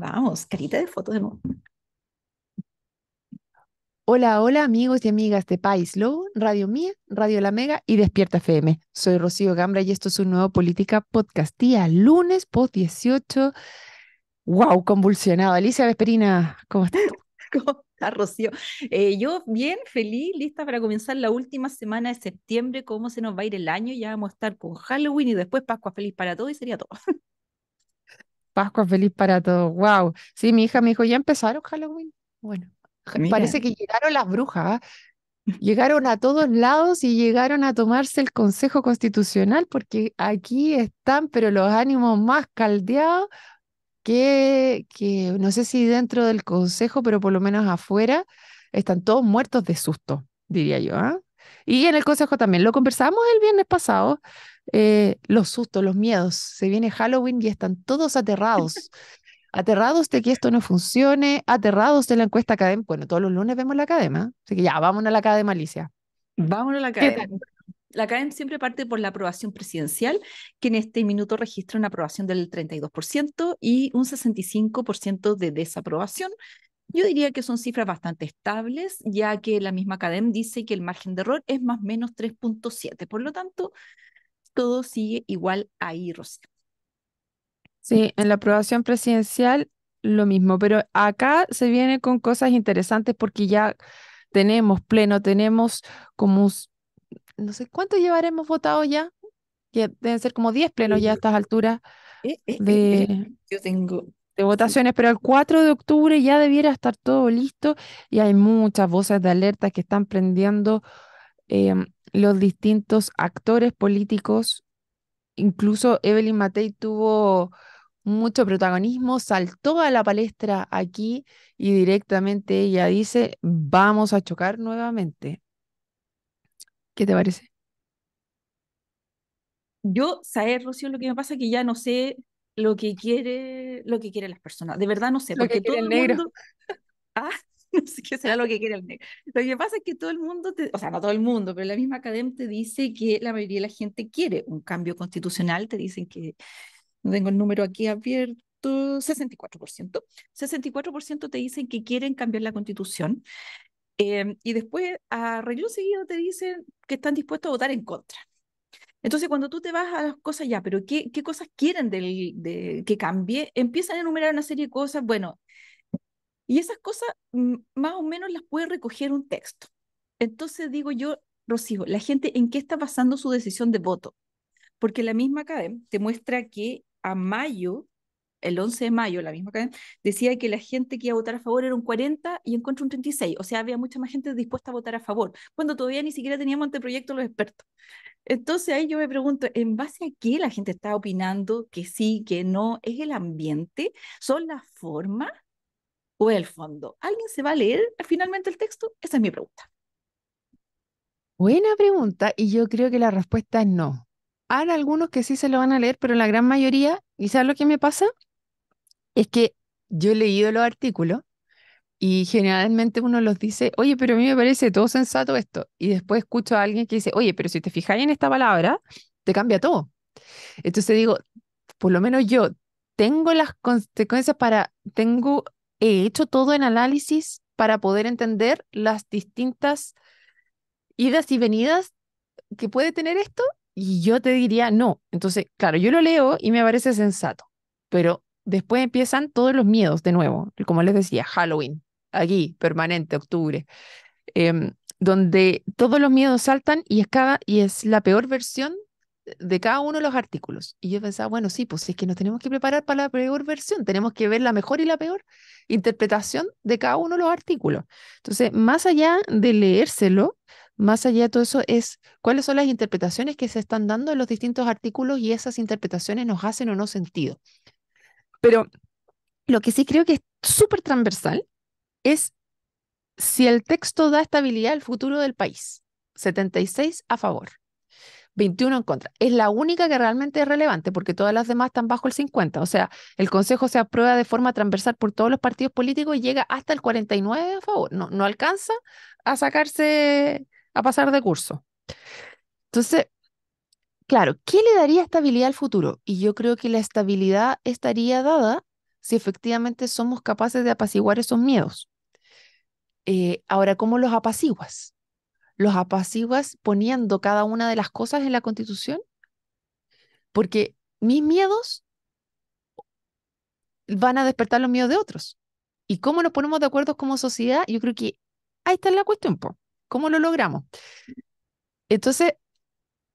Vamos, carita de foto de nuevo. Hola, hola amigos y amigas de País Low, Radio Mía, Radio La Mega y Despierta FM. Soy Rocío Gambra y esto es un nuevo Política Podcast, día lunes, post 18. ¡Wow! Convulsionado. Alicia Vesperina, ¿cómo estás? ¿Cómo estás, Rocío? Eh, yo bien, feliz, lista para comenzar la última semana de septiembre, cómo se nos va a ir el año, ya vamos a estar con Halloween y después Pascua Feliz para todos y sería todo. Pascua, feliz para todos. Wow. Sí, mi hija me dijo, ¿ya empezaron Halloween? Bueno, parece que llegaron las brujas. ¿ah? Llegaron a todos lados y llegaron a tomarse el Consejo Constitucional porque aquí están, pero los ánimos más caldeados que, que no sé si dentro del Consejo, pero por lo menos afuera, están todos muertos de susto, diría yo. ¿ah? Y en el consejo también, lo conversamos el viernes pasado, eh, los sustos, los miedos. Se viene Halloween y están todos aterrados. aterrados de que esto no funcione, aterrados de la encuesta académica. Bueno, todos los lunes vemos la academia, así que ya, vámonos a la academia, Alicia. Vámonos a la academia. La Academia siempre parte por la aprobación presidencial, que en este minuto registra una aprobación del 32% y un 65% de desaprobación, yo diría que son cifras bastante estables, ya que la misma CADEM dice que el margen de error es más o menos 3.7. Por lo tanto, todo sigue igual ahí, Rocío. Sí, en la aprobación presidencial lo mismo, pero acá se viene con cosas interesantes porque ya tenemos pleno, tenemos como, no sé ¿cuántos llevaremos votados ya, que deben ser como 10 plenos ya a estas alturas. Eh, eh, eh, de... Yo tengo de votaciones, pero el 4 de octubre ya debiera estar todo listo y hay muchas voces de alerta que están prendiendo em, los distintos actores políticos. Incluso Evelyn Matei tuvo mucho protagonismo, saltó a la palestra aquí y directamente ella dice, vamos a chocar nuevamente. ¿Qué te parece? Yo, sabes Rocío, lo que me pasa es que ya no sé lo que quiere, lo que quieren las personas. De verdad no sé, lo que todo el negro. ah, no sé qué será lo que quiere el negro. Lo que pasa es que todo el mundo, o sea, no todo el mundo, pero la misma academia te dice que la mayoría de la gente quiere un cambio constitucional, te dicen que no tengo el número aquí abierto 64%. 64% te dicen que quieren cambiar la constitución em, y después a renglón seguido te dicen que están dispuestos a votar en contra. Entonces, cuando tú te vas a las cosas, ya, pero ¿qué, qué cosas quieren de, que cambie? Empiezan a enumerar una serie de cosas, bueno, y esas cosas mm, más o menos las puede recoger un texto. Entonces digo yo, Rocío, la gente en qué está basando su decisión de voto. Porque la misma cadena te muestra que a mayo, el 11 de mayo, la misma cadena decía que la gente que iba a votar a favor era un 40 y en contra un 36. O sea, había mucha más gente dispuesta a votar a favor, cuando todavía ni siquiera teníamos anteproyecto los expertos. Entonces ahí yo me pregunto, ¿en base a qué la gente está opinando que sí, que no? ¿Es el ambiente? ¿Son las formas? ¿O el fondo? ¿Alguien se va a leer eh, finalmente el texto? Esa es mi pregunta. Buena pregunta y yo creo que la respuesta es no. Hay algunos que sí se lo van a leer, pero la gran mayoría, ¿y sabes lo que me pasa? Es que yo he leído los artículos y generalmente uno los dice, oye, pero a mí me parece todo sensato esto. Y después escucho a alguien que dice, oye, pero si te fijáis en esta palabra, te cambia todo. Entonces digo, por lo menos yo tengo las consecuencias para, tengo, he hecho todo en análisis para poder entender las distintas idas y venidas que puede tener esto. Y yo te diría, no. Entonces, claro, yo lo leo y me parece sensato, pero después empiezan todos los miedos de nuevo, como les decía, Halloween aquí, permanente, octubre, em, donde todos los miedos saltan y es, y es la peor versión de cada uno de los artículos. Y yo pensaba, bueno, sí, pues es que nos tenemos que preparar para la peor versión, tenemos que ver la mejor y la peor interpretación de cada uno de los artículos. Entonces, más allá de leérselo, más allá de todo eso, es cuáles son las interpretaciones que se están dando en los distintos artículos y esas interpretaciones nos hacen o no sentido. Pero lo que sí creo que es súper transversal es si el texto da estabilidad al futuro del país. 76 a favor, 21 en contra. Es la única que realmente es relevante porque todas las demás están bajo el 50. O sea, el Consejo se aprueba de forma transversal por todos los partidos políticos y llega hasta el 49 a favor. No, no alcanza a sacarse, a pasar de curso. Entonces, claro, ¿qué le daría estabilidad al futuro? Y yo creo que la estabilidad estaría dada si efectivamente somos capaces de apaciguar esos miedos. Eh, ahora, ¿cómo los apaciguas? ¿Los apaciguas poniendo cada una de las cosas en la constitución? Porque mis miedos van a despertar los miedos de otros. ¿Y cómo nos ponemos de acuerdo como sociedad? Yo creo que ahí está la cuestión, ¿cómo lo logramos? Entonces,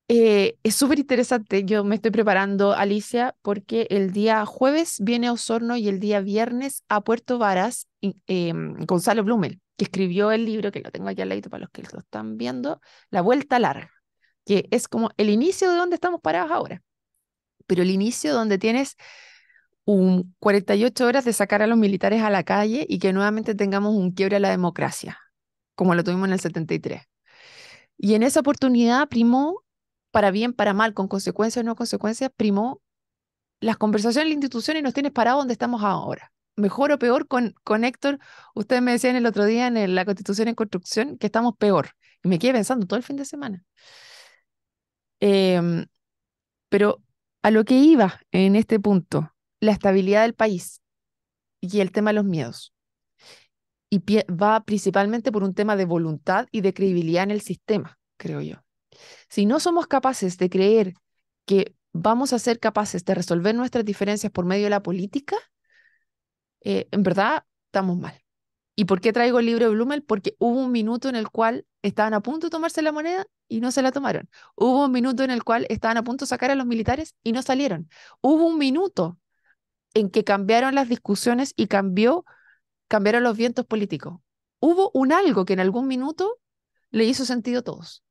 eh, es súper interesante, yo me estoy preparando, Alicia, porque el día jueves viene a Osorno y el día viernes a Puerto Varas eh, Gonzalo Blumel, que escribió el libro, que lo tengo aquí al ladito para los que lo están viendo, La Vuelta Larga, que es como el inicio de donde estamos parados ahora, pero el inicio donde tienes un 48 horas de sacar a los militares a la calle y que nuevamente tengamos un quiebre a la democracia, como lo tuvimos en el 73. Y en esa oportunidad primó para bien, para mal, con consecuencias o no consecuencias, primó las conversaciones en la institución y nos tienes parado donde estamos ahora. Mejor o peor con, con Héctor, ustedes me decían el otro día en la Constitución en Construcción que estamos peor. Y me quedé pensando todo el fin de semana. Em, pero a lo que iba en este punto, la estabilidad del país y el tema de los miedos. Y va principalmente por un tema de voluntad y de credibilidad en el sistema, creo yo. Si no somos capaces de creer que vamos a ser capaces de resolver nuestras diferencias por medio de la política, eh, en verdad estamos mal. ¿Y por qué traigo el libro de Blumel? Porque hubo un minuto en el cual estaban a punto de tomarse la moneda y no se la tomaron. Hubo un minuto en el cual estaban a punto de sacar a los militares y no salieron. Hubo un minuto en que cambiaron las discusiones y cambió, cambiaron los vientos políticos. Hubo un algo que en algún minuto le hizo sentido a todos.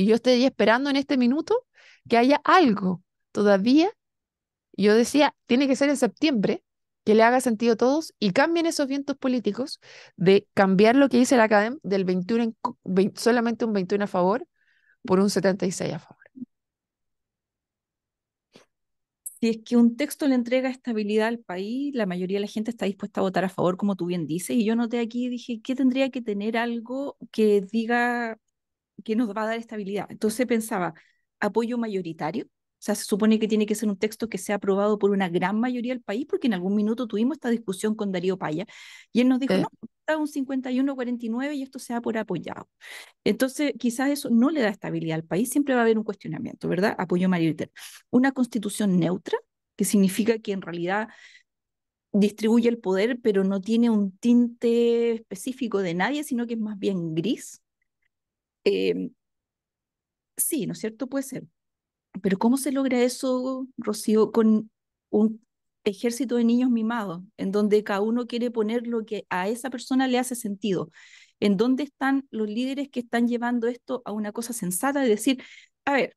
Y yo estoy esperando en este minuto que haya algo todavía. Yo decía, tiene que ser en septiembre, que le haga sentido a todos y cambien esos vientos políticos de cambiar lo que dice la Academia del 21 en, solamente un 21 a favor por un 76 a favor. Si es que un texto le entrega estabilidad al país, la mayoría de la gente está dispuesta a votar a favor, como tú bien dices, y yo noté aquí, dije, ¿qué tendría que tener algo que diga que nos va a dar estabilidad. Entonces pensaba, apoyo mayoritario, o sea, se supone que tiene que ser un texto que sea aprobado por una gran mayoría del país, porque en algún minuto tuvimos esta discusión con Darío Paya, y él nos dijo, no, está un 51-49 y esto sea por apoyado. Entonces, quizás eso no le da estabilidad al país, siempre va a haber un cuestionamiento, ¿verdad? Apoyo mayoritario. Una constitución neutra, que significa que en realidad distribuye el poder, pero no tiene un tinte específico de nadie, sino que es más bien gris, Em, sí, ¿no es cierto? Puede ser. Pero ¿cómo se logra eso, Rocío, con un ejército de niños mimados, en donde cada uno quiere poner lo que a esa persona le hace sentido? ¿En dónde están los líderes que están llevando esto a una cosa sensata de decir, a ver,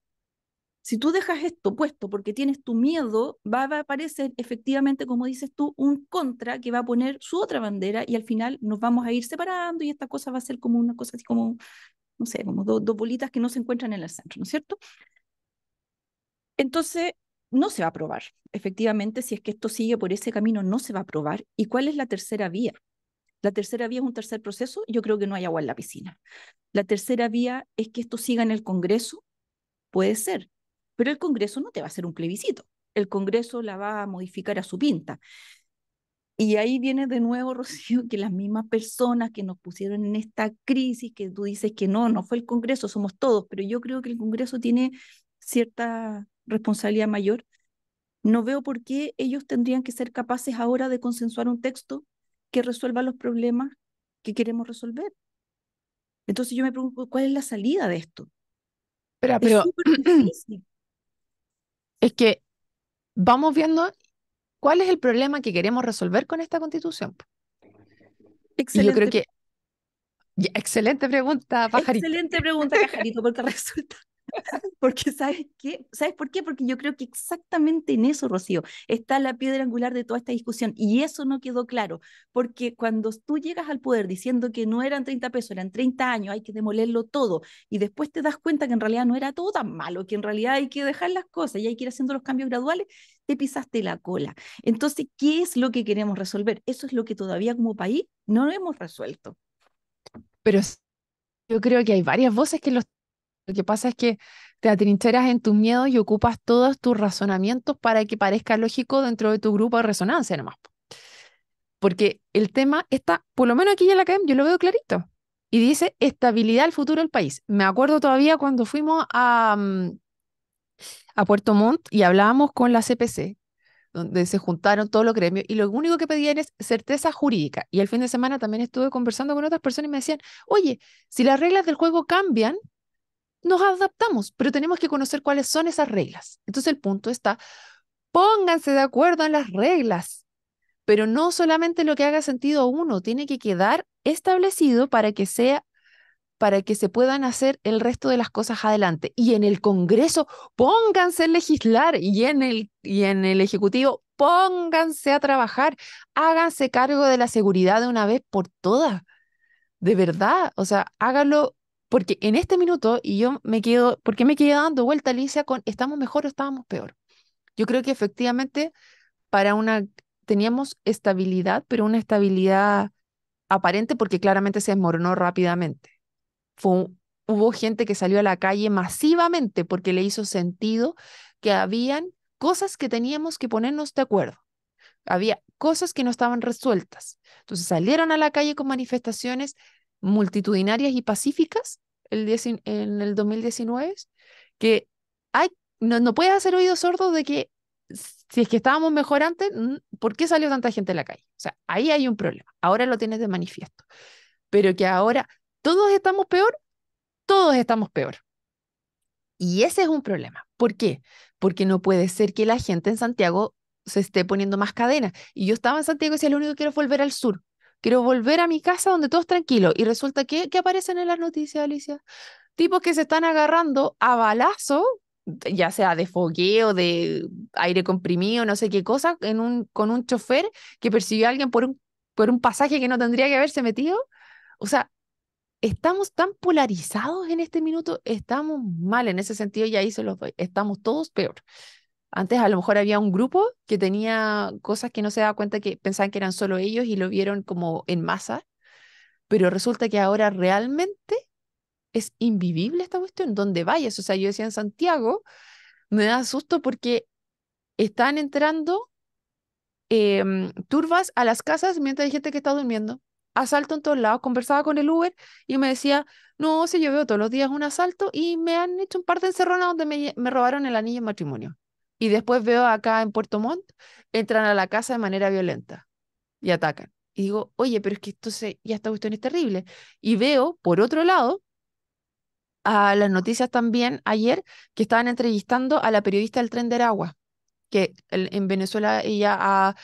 si tú dejas esto puesto porque tienes tu miedo, va a aparecer efectivamente, como dices tú, un contra que va a poner su otra bandera y al final nos vamos a ir separando y esta cosa va a ser como una cosa así como no sé, como dos bolitas que no se encuentran en el centro, ¿no es cierto? Entonces, no se va a probar. Efectivamente, si es que esto sigue por ese camino, no se va a probar. ¿Y cuál es la tercera vía? La tercera vía es un tercer proceso. Yo creo que no hay agua en la piscina. La tercera vía es que esto siga en el Congreso. Puede ser. Pero el Congreso no te va a hacer un plebiscito. El Congreso la va a modificar a su pinta. Y ahí viene de nuevo, Rocío, que las mismas personas que nos pusieron en esta crisis, que tú dices que no, no fue el Congreso, somos todos, pero yo creo que el Congreso tiene cierta responsabilidad mayor. No veo por qué ellos tendrían que ser capaces ahora de consensuar un texto que resuelva los problemas que queremos resolver. Entonces yo me pregunto, ¿cuál es la salida de esto? Pero, pero es que vamos viendo ¿Cuál es el problema que queremos resolver con esta constitución? Excelente. yo creo que... Excelente pregunta, Pajarito. Excelente pregunta, Pajarito, porque resulta Porque ¿sabes qué? ¿Sabes por qué? Porque yo creo que exactamente en eso, Rocío, está la piedra angular de toda esta discusión. Y eso no quedó claro, porque cuando tú llegas al poder diciendo que no eran 30 pesos, eran 30 años, hay que demolerlo todo, y después te das cuenta que en realidad no era todo tan malo, que en realidad hay que dejar las cosas y hay que ir haciendo los cambios graduales, te pisaste la cola. Entonces, ¿qué es lo que queremos resolver? Eso es lo que todavía como país no lo hemos resuelto. Pero yo creo que hay varias voces que los lo que pasa es que te atrincheras en tus miedos y ocupas todos tus razonamientos para que parezca lógico dentro de tu grupo de resonancia nomás. Porque el tema está, por lo menos aquí en la academia, yo lo veo clarito. Y dice estabilidad al futuro del país. Me acuerdo todavía cuando fuimos a, mm, a Puerto Montt y hablábamos con la CPC, donde se juntaron todos los gremios y lo único que pedían es certeza jurídica. Y el fin de semana también estuve conversando con otras personas y me decían, oye, si las reglas del juego cambian, nos adaptamos, pero tenemos que conocer cuáles son esas reglas. Entonces el punto está, pónganse de acuerdo en las reglas, pero no solamente lo que haga sentido a uno, tiene que quedar establecido para que sea para que se puedan hacer el resto de las cosas adelante. Y en el Congreso, pónganse a legislar y en el, y en el Ejecutivo, pónganse a trabajar, háganse cargo de la seguridad de una vez por todas. De verdad, o sea, háganlo porque en este minuto, y yo me quedo, porque me quedo dando vuelta, Alicia, con estamos mejor o estábamos peor? Yo creo que efectivamente para una, teníamos estabilidad, pero una estabilidad aparente porque claramente se desmoronó rápidamente. Fue, hubo gente que salió a la calle masivamente porque le hizo sentido que habían cosas que teníamos que ponernos de acuerdo. Había cosas que no estaban resueltas. Entonces salieron a la calle con manifestaciones multitudinarias y pacíficas el en el 2019 que no, puedes hacer oídos sordos de que si es que estábamos mejor antes, ¿por qué salió tanta gente a la calle? O sea, ahí hay un problema. Ahora lo tienes de manifiesto. Pero que ahora todos estamos peor, todos estamos peor. Y ese es un problema. ¿Por qué? Porque no puede ser que la gente en Santiago se esté poniendo más cadenas. Y yo estaba en Santiago y decía, lo único que quiero es volver al sur. Quiero volver a mi casa donde todo es tranquilo. Y resulta que, que aparecen en las noticias, Alicia, tipos que se están agarrando a balazo, ya sea de fogueo, de aire comprimido, no sé qué cosa, en un, con un chofer que percibió a alguien por un, por un pasaje que no tendría que haberse metido. O sea, estamos tan polarizados en este minuto, estamos mal en ese sentido y ahí se los doy, estamos todos peor. Antes a lo mejor había un grupo que tenía cosas que no se daba cuenta que pensaban que eran solo ellos y lo vieron como en masa, pero resulta que ahora realmente es invivible esta cuestión, donde vayas. O sea, yo decía en Santiago, me da susto porque están entrando em, turbas a las casas mientras hay gente que está durmiendo. Asalto en todos lados. Conversaba con el Uber y me decía, no, si yo veo todos los días un asalto y me han hecho un par de encerronas donde me, me robaron el anillo de matrimonio. Y después veo acá en Puerto Montt, entran a la casa de manera violenta y atacan. Y digo, oye, pero es que esto se, ya esta cuestión es terrible. Y veo, por otro lado, a las noticias también ayer que estaban entrevistando a la periodista del tren de Aragua, que en Venezuela ella ha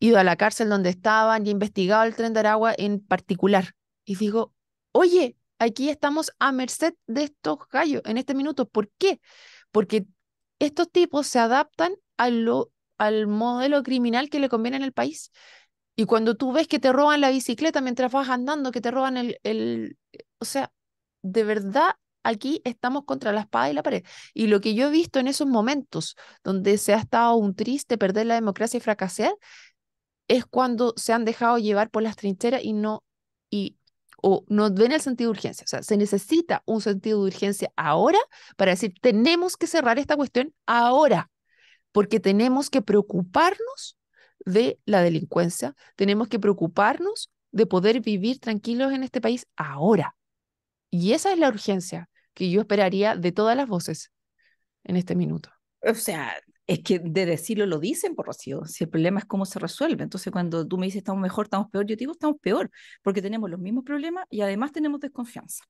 ido a la cárcel donde estaban y investigado el tren de Aragua en particular. Y digo, oye, aquí estamos a merced de estos gallos en este minuto. ¿Por qué? Porque estos tipos se adaptan al modelo criminal que le conviene en el país. Y cuando tú ves que te roban la bicicleta mientras vas andando, que te roban el, el... O sea, de verdad, aquí estamos contra la espada y la pared. Y lo que yo he visto en esos momentos donde se ha estado un triste perder la democracia y fracasar, es cuando se han dejado llevar por las trincheras y no, y o no ven el sentido de urgencia. O sea, se necesita un sentido de urgencia ahora para decir, tenemos que cerrar esta cuestión ahora, porque tenemos que preocuparnos de la delincuencia, tenemos que preocuparnos de poder vivir tranquilos en este país ahora. Y esa es la urgencia que yo esperaría de todas las voces en este minuto. O sea, es que de decirlo lo dicen por pues, Rocío, si el problema es cómo se resuelve. Entonces, cuando tú me dices estamos mejor, estamos peor, yo digo estamos peor, porque tenemos los mismos problemas y además tenemos desconfianza.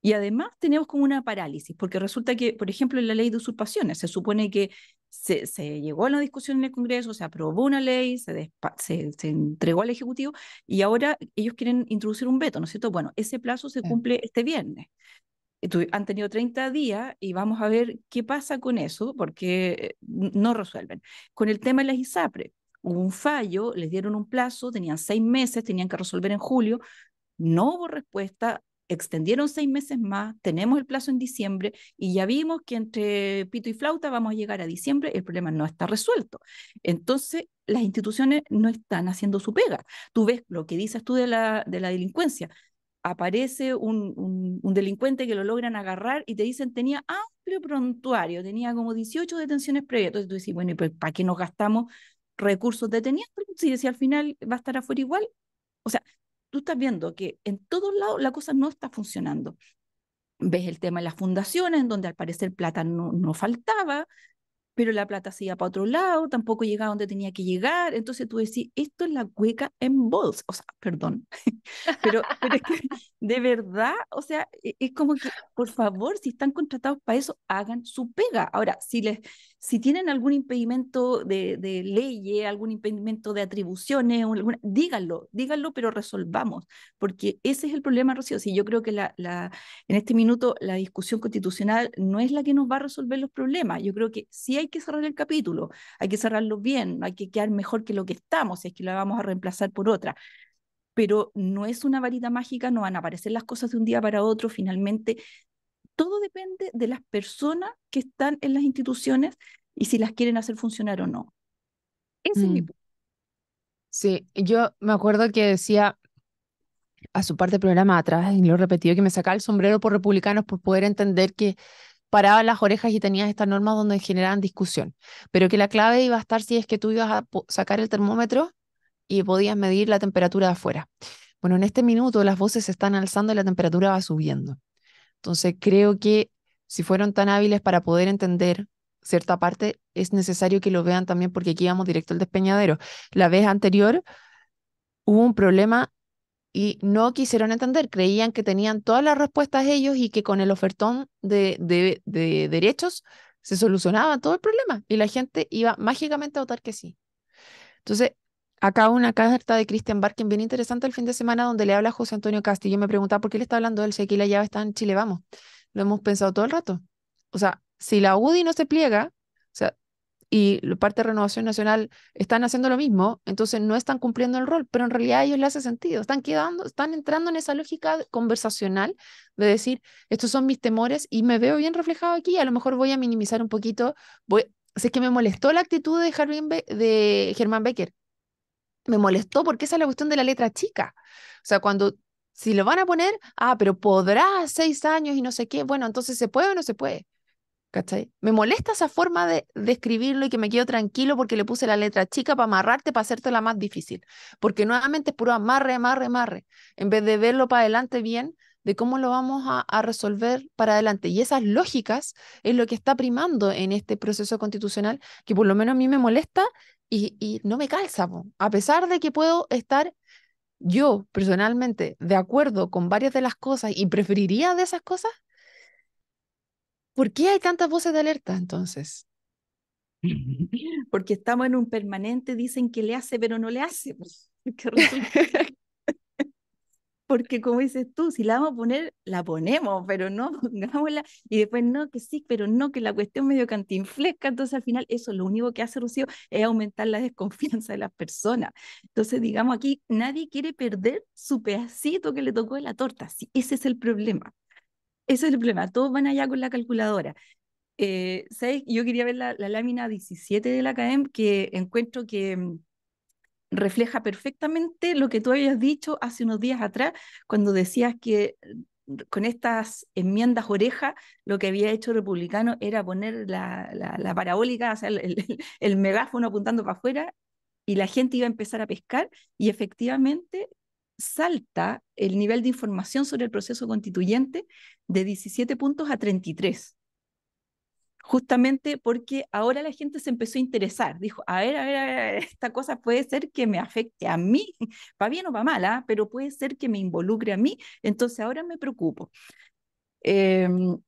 Y además tenemos como una parálisis, porque resulta que, por ejemplo, en la ley de usurpaciones, se supone que se, llegó a la discusión en el Congreso, se aprobó una ley, se, se, entregó al Ejecutivo y ahora ellos quieren introducir un veto, ¿no es cierto? Bueno, ese plazo se cumple este viernes han tenido 30 días y vamos a ver qué pasa con eso, porque eh, no resuelven. Con el tema de la ISAPRE, hubo un fallo, les dieron un plazo, tenían seis meses, tenían que resolver en julio, no hubo respuesta, extendieron seis meses más, tenemos el plazo en diciembre y ya vimos que entre pito y flauta vamos a llegar a diciembre, el problema no está resuelto. Entonces, las instituciones no están haciendo su pega. Tú ves lo que dices tú de la, de la delincuencia, aparece un, un, delincuente que lo logran agarrar y te dicen tenía amplio prontuario, tenía como 18 detenciones previas. Entonces tú dices bueno, ¿y para qué nos gastamos recursos detenidos Si, al final va a estar afuera igual. O sea, tú estás viendo que en todos lados la cosa no está funcionando. Ves el tema de las fundaciones, en donde al parecer plata no, no faltaba, pero la plata se iba para otro lado, tampoco llegaba donde tenía que llegar. Entonces tú decís, esto es la cueca en bols. O sea, perdón, pero, pero es que de verdad, o sea, e, es como que, por favor, si están contratados para eso, hagan su pega. Ahora, si, les, si tienen algún impedimento de, de ley, algún impedimento de atribuciones, alguna, díganlo, díganlo, pero resolvamos, porque ese es el problema, Rocío. Si yo creo que la, la, en este minuto la discusión constitucional no es la que nos va a resolver los problemas. Yo creo que sí hay que cerrar el capítulo, hay que cerrarlo bien, hay que quedar mejor que lo que estamos, es que lo vamos a reemplazar por otra. Pero no es una varita mágica, no van a aparecer las cosas de un día para otro, finalmente todo depende de las personas que están en las instituciones y si las quieren hacer funcionar o no. Ese mm. Sí, yo me acuerdo que decía a su parte del programa atrás, y lo he repetido, que me sacaba el sombrero por republicanos por poder entender que parabas las orejas y tenías estas normas donde generaban discusión, pero que la clave iba a estar si es que tú ibas a sacar el termómetro y podías medir la temperatura de afuera. Bueno, en este minuto las voces se están alzando y la temperatura va subiendo. Entonces creo que si fueron tan hábiles para poder entender cierta parte, es necesario que lo vean también porque aquí vamos directo al despeñadero. La vez anterior hubo un problema y no quisieron entender, creían que tenían todas las respuestas ellos y que con el ofertón de, de, derechos se solucionaba todo el problema y la gente iba mágicamente a votar que sí. Entonces, acá una carta de Christian Barkin bien interesante el fin de semana donde le habla a José Antonio Castillo. Me preguntaba por qué le está hablando él, si aquí la llave está en Chile, vamos. Lo hemos pensado todo el rato. O sea, si la UDI no se pliega, o sea, y parte de Renovación Nacional están haciendo lo mismo, entonces no están cumpliendo el rol, pero en realidad a ellos les hace sentido, están quedando, están entrando en esa lógica conversacional de decir, estos son mis temores y me veo bien reflejado aquí, a lo mejor voy a minimizar un poquito, voy, es que me molestó la actitud de, de Germán Becker, me molestó porque esa es la cuestión de la letra chica, o sea, cuando si lo van a poner, ah, pero podrá seis años y no sé qué, bueno, entonces se puede o no se puede. ¿Cachai? Me molesta esa forma de, describirlo escribirlo y que me quedo tranquilo porque le puse la letra chica para amarrarte, para hacerte la más difícil. Porque nuevamente es puro amarre, amarre, amarre. En vez de verlo para adelante bien, de cómo lo vamos a, resolver para adelante. Y esas lógicas es lo que está primando en este proceso constitucional, que por lo menos a mí me molesta y, no me calza. A pesar de que puedo estar yo personalmente de acuerdo con varias de las cosas y preferiría de esas cosas, ¿Por qué hay tantas voces de alerta entonces? Porque estamos en un permanente, dicen que le hace, pero no le hace. Pues, Porque como dices tú, si la vamos a poner, la ponemos, pero no pongámosla. Y después no, que sí, pero no, que la cuestión medio cantinflesca. Entonces al final eso lo único que hace Rocío es aumentar la desconfianza de las personas. Entonces digamos aquí, nadie quiere perder su pedacito que le tocó de la torta. Sí, ese es el problema. Ese es el problema, todos van allá con la calculadora. Eh, Yo quería ver la, lámina 17 de la CAEM que encuentro que mm, refleja perfectamente lo que tú habías dicho hace unos días atrás cuando decías que mm, con estas enmiendas oreja lo que había hecho republicano era poner la, parabólica, el megáfono apuntando para afuera y la gente iba a empezar a pescar y efectivamente salta el nivel de información sobre el proceso constituyente de 17 puntos a 33. Justamente porque ahora la gente se empezó a interesar. Dijo, a ver, a ver, esta cosa puede ser que me afecte a mí, Va bien o va mal, ¿ah? pero puede ser que me involucre a mí, entonces ahora me preocupo. Em,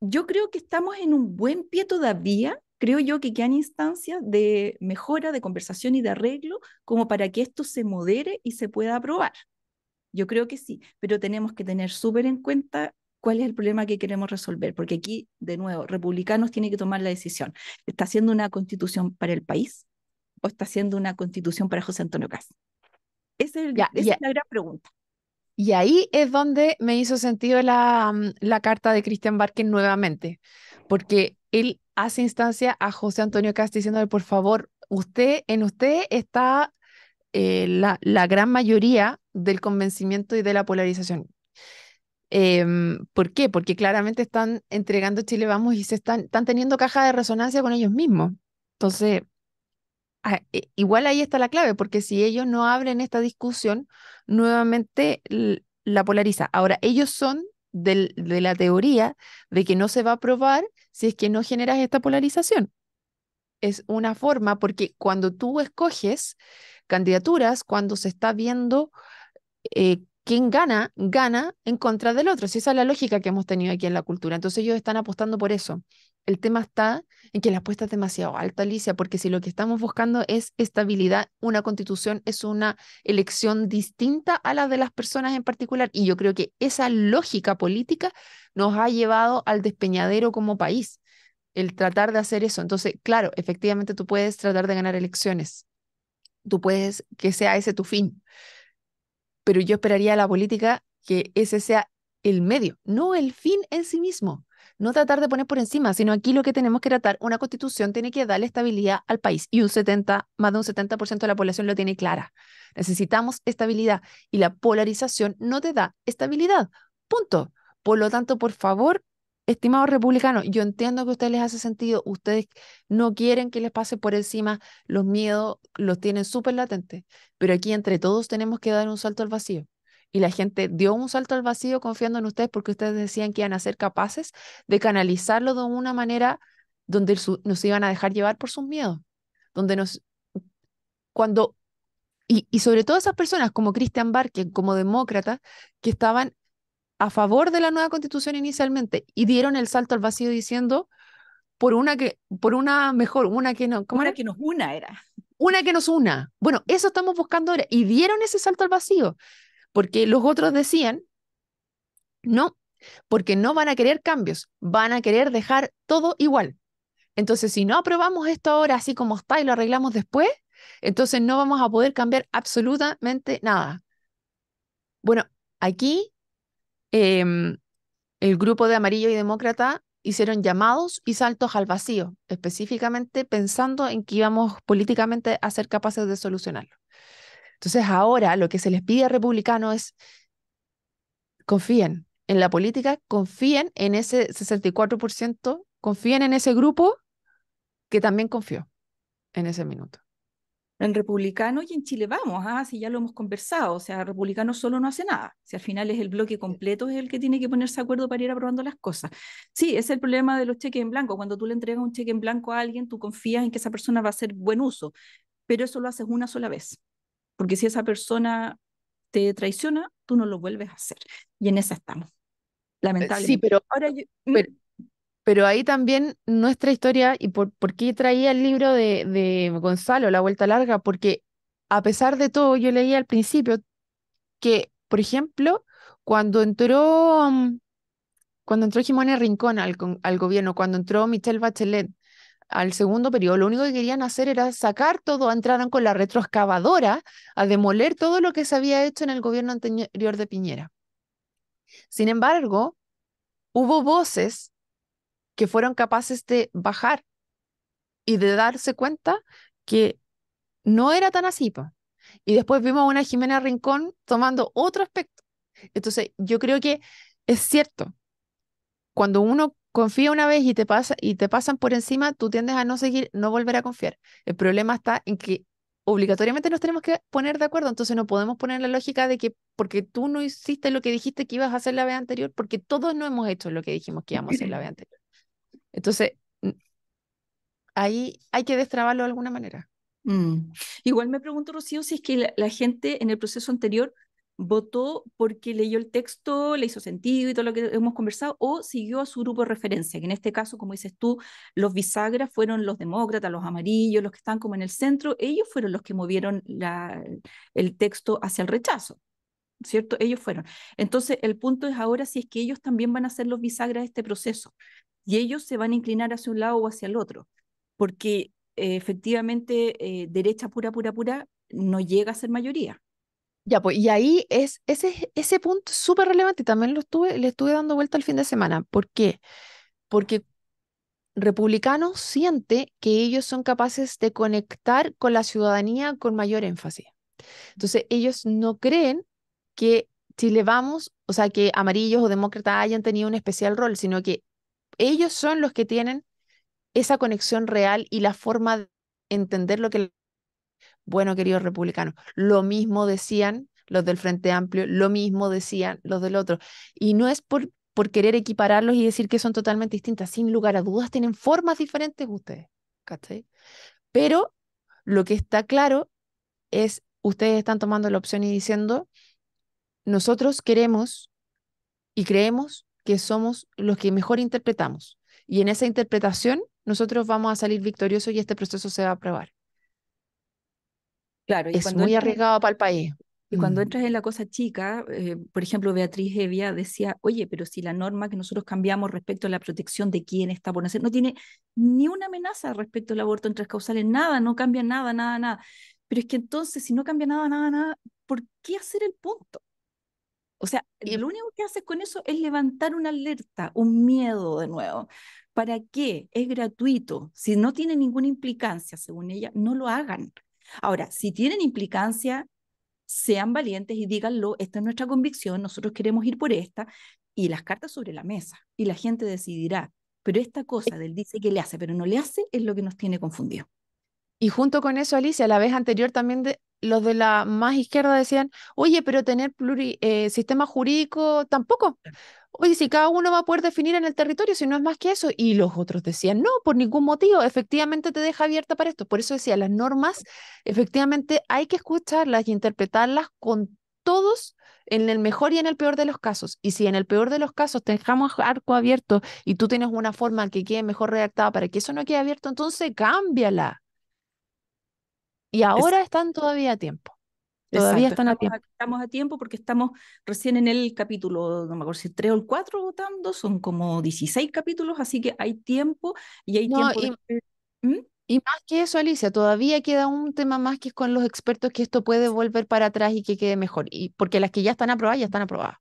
Yo creo que estamos en un buen pie todavía creo yo que quedan instancias de mejora, de conversación y de arreglo como para que esto se modere y se pueda aprobar. Yo creo que sí, pero tenemos que tener súper en cuenta cuál es el problema que queremos resolver, porque aquí, de nuevo, republicanos tienen que tomar la decisión. ¿Está haciendo una constitución para el país o está haciendo una constitución para José Antonio Caz? Esa, es, la gran pregunta. Y ahí es donde me hizo sentido la, mm, la carta de Cristian Barker nuevamente, porque él hace instancia a José Antonio Cast diciéndole, por favor, usted, en usted está eh, la, la, gran mayoría del convencimiento y de la polarización. Em, ¿Por qué? Porque claramente están entregando Chile Vamos y se están, están teniendo caja de resonancia con ellos mismos. Entonces, ah, e, igual ahí está la clave, porque si ellos no abren esta discusión, nuevamente la polariza. Ahora, ellos son del, de la teoría de que no se va a probar si es que no generas esta polarización. Es una forma, porque cuando tú escoges candidaturas, cuando se está viendo eh, quién gana, gana en contra del otro. esa es la lógica que hemos tenido aquí en la cultura. Entonces ellos están apostando por eso. El tema está en que la apuesta es demasiado alta, Alicia, porque si lo que estamos buscando es estabilidad, una constitución es una elección distinta a la de las personas en particular. Y yo creo que esa lógica política nos ha llevado al despeñadero como país, el tratar de hacer eso. Entonces, claro, efectivamente tú puedes tratar de ganar elecciones, tú puedes que sea ese tu fin, pero yo esperaría a la política que ese sea el medio, no el fin en sí mismo no tratar de poner por encima, sino aquí lo que tenemos que tratar, una constitución tiene que darle estabilidad al país y un 70, más de un 70% de la población lo tiene clara. Necesitamos estabilidad y la polarización no te da estabilidad. Punto. Por lo tanto, por favor, estimados republicanos, yo entiendo que a ustedes les hace sentido, ustedes no quieren que les pase por encima, los miedos los tienen súper latentes, pero aquí entre todos tenemos que dar un salto al vacío y la gente dio un salto al vacío confiando en ustedes porque ustedes decían que iban a ser capaces de canalizarlo de una manera donde nos iban a dejar llevar por sus miedos, donde nos, cuando, y, sobre todo esas personas como Christian Barker, como demócratas, que estaban a favor de la nueva constitución inicialmente y dieron el salto al vacío diciendo, por una que por una mejor, una que no, ¿cómo era? que nos una era. Una que nos una. Bueno, eso estamos buscando ahora y dieron ese salto al vacío. Porque los otros decían, no, porque no van a querer cambios, van a querer dejar todo igual. Entonces, si no aprobamos esto ahora así como está y lo arreglamos después, entonces no vamos a poder cambiar absolutamente nada. Bueno, aquí em, el grupo de Amarillo y Demócrata hicieron llamados y saltos al vacío, específicamente pensando en que íbamos políticamente a ser capaces de solucionarlo. Entonces ahora lo que se les pide a republicanos es confíen en la política, confíen en ese 64%, confíen en ese grupo que también confió en ese minuto. En republicano y en Chile vamos, ¿ah? ya lo hemos conversado, o sea, republicano solo no hace nada, si al final es el bloque completo es el que tiene que ponerse de acuerdo para ir aprobando las cosas. Sí, es el problema de los cheques en blanco, cuando tú le entregas un cheque en blanco a alguien, tú confías en que esa persona va a hacer buen uso, pero eso lo haces una sola vez. Porque si esa persona te traiciona, tú no lo vuelves a hacer. Y en esa estamos. Lamentablemente. Sí, pero, Ahora mm. pero, ahí también nuestra historia, y por, qué traía el libro de, de Gonzalo, La Vuelta Larga, porque a pesar de todo, yo leía al principio que, por ejemplo, cuando entró, mm, cuando entró Rincón al, al gobierno, cuando entró Michelle Bachelet, al segundo periodo, lo único que querían hacer era sacar todo, entraron con la retroexcavadora a demoler todo lo que se había hecho en el gobierno anterior de Piñera. Sin embargo, hubo voces que fueron capaces de bajar y de darse cuenta que no era tan así. Y después vimos a una Jimena Rincón tomando otro aspecto. Entonces, yo creo que es cierto, cuando uno confía una vez y te, pasa, y te pasan por encima, tú tiendes a no seguir, no volver a confiar. El problema está en que obligatoriamente nos tenemos que poner de acuerdo, entonces no podemos poner la lógica de que porque tú no hiciste lo que dijiste que ibas a hacer la vez anterior, porque todos no hemos hecho lo que dijimos que íbamos a hacer la vez anterior. Entonces, ahí hay que destrabarlo de alguna manera. Mm. Igual me pregunto, Rocío, si es que la gente en el proceso anterior votó porque leyó el texto, le hizo sentido y todo lo que hemos conversado, o siguió a su grupo de referencia, que en este caso, como dices tú, los bisagras fueron los demócratas, los amarillos, los que están como en el centro, ellos fueron los que movieron el texto hacia el rechazo. ¿Cierto? Ellos fueron. Entonces, el punto es ahora si es que ellos también van a ser los bisagras de este proceso y ellos se van a inclinar hacia un lado o hacia el otro, porque eh, efectivamente eh, derecha pura, pura, pura no llega a ser mayoría pues, y ahí es, ese, ese punto súper relevante y también lo estuve, le estuve dando vuelta el fin de semana. ¿Por qué? Porque Republicano siente que ellos son capaces de conectar con la ciudadanía con mayor énfasis. Entonces, ellos no creen que le Vamos, o sea, que amarillos o demócratas hayan tenido un especial rol, sino que ellos son los que tienen esa conexión real y la forma de entender lo que bueno, queridos republicanos, lo mismo decían los del Frente Amplio, lo mismo decían los del otro. Y no es por, por querer equipararlos y decir que son totalmente distintas, sin lugar a dudas, tienen formas diferentes ustedes, Pero lo que está claro es, ustedes están tomando la opción y diciendo, nosotros queremos y creemos que somos los que mejor interpretamos. Y en esa interpretación nosotros vamos a salir victoriosos y este proceso se va a aprobar. Claro, es muy arriesgado para el país. Y cuando mm. entras en la cosa chica, eh, por ejemplo, Beatriz Evia decía, oye, pero si la norma que nosotros cambiamos respecto a la protección de quién está por nacer no tiene ni una amenaza respecto al aborto en tres causales, nada, no cambia nada, nada, nada. Pero es que entonces, si no cambia nada, nada, nada, ¿por qué hacer el punto? O sea, lo único que haces con eso es levantar una alerta, un miedo de nuevo. ¿Para qué? Es gratuito. Si no tiene ninguna implicancia, según ella, no lo hagan. Ahora, si tienen implicancia, sean valientes y díganlo, esta es nuestra convicción, nosotros queremos ir por esta, y las cartas sobre la mesa, y la gente decidirá. Pero esta cosa del dice que le hace, pero no le hace, es lo que nos tiene confundido. Y junto con eso, Alicia, la vez anterior también de, los de la más izquierda decían, oye, pero tener eh, sistema jurídico tampoco. Oye, si cada uno va a poder definir en el territorio, si no es más que eso. Y los otros decían, no, por ningún motivo, efectivamente te deja abierta para esto. Por eso decía, las normas, efectivamente hay que escucharlas y interpretarlas con todos en el mejor y en el peor de los casos. Y si en el peor de los casos te dejamos arco abierto y tú tienes una forma que quede mejor redactada para que eso no quede abierto, entonces cámbiala. Y ahora están todavía a tiempo. Todavía están a tiempo. Estamos a tiempo porque estamos recién en el capítulo, no me acuerdo si tres o el 4 votando, son como 16 capítulos, así que hay tiempo y hay tiempo. ¿Mm? Y... más que eso, Alicia, todavía queda un tema más que es con los expertos que esto puede volver para atrás y que quede mejor. Y porque las que ya están aprobadas, ya están aprobadas.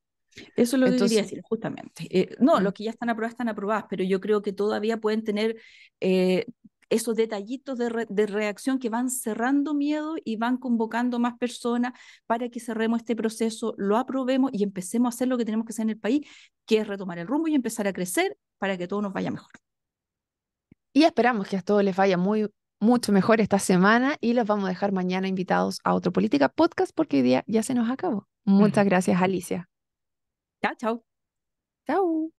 Eso es lo que quería decir, justamente. Eh, no, mm. los que ya están aprobadas, están aprobadas, pero yo creo que todavía pueden tener eh, esos detallitos de, reacción que van cerrando miedo y van convocando más personas para que cerremos este proceso, lo aprobemos y empecemos a hacer lo que tenemos que hacer en el país, que es retomar el rumbo y empezar a crecer para que todo nos vaya mejor. Y esperamos que a todos les vaya muy, mucho mejor esta semana y los vamos a dejar mañana invitados a otro Política Podcast porque hoy día ya se nos acabó. Muchas gracias, Alicia. Chao, chao. Chao.